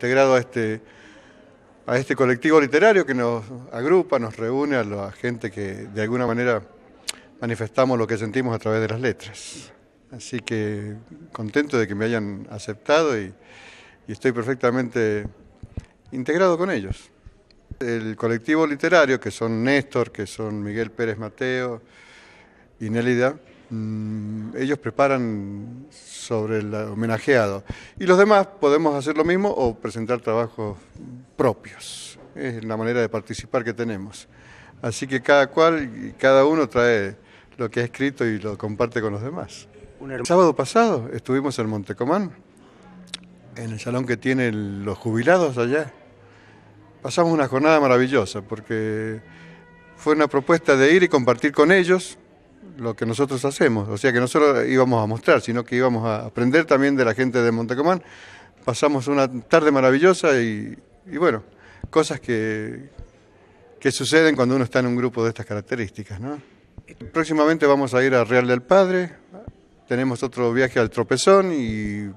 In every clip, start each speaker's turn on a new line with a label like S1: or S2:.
S1: integrado a este, a este colectivo literario que nos agrupa, nos reúne a la gente que de alguna manera manifestamos lo que sentimos a través de las letras. Así que contento de que me hayan aceptado y, y estoy perfectamente integrado con ellos. El colectivo literario, que son Néstor, que son Miguel Pérez Mateo y Nélida, Mm, ellos preparan sobre el homenajeado. Y los demás podemos hacer lo mismo o presentar trabajos propios. Es la manera de participar que tenemos. Así que cada cual y cada uno trae lo que ha escrito y lo comparte con los demás. El sábado pasado estuvimos en Montecomán, en el salón que tienen los jubilados allá. Pasamos una jornada maravillosa porque fue una propuesta de ir y compartir con ellos lo que nosotros hacemos. O sea que no solo íbamos a mostrar, sino que íbamos a aprender también de la gente de Montecomán. Pasamos una tarde maravillosa y, bueno, cosas que, que suceden cuando uno está en un grupo de estas características. Próximamente vamos a ir a Real del Padre, tenemos otro viaje al Tropezón y,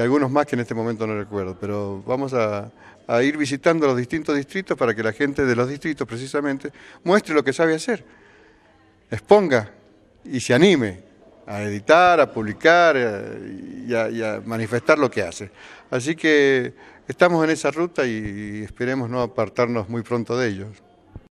S1: algunos más que en este momento no recuerdo, pero vamos a, a, ir visitando los distintos distritos para que la gente de los distritos precisamente muestre lo que sabe hacer, exponga y se anime a editar, a publicar eh, y a, manifestar lo que hace. Así que estamos en esa ruta y esperemos no apartarnos muy pronto de ellos.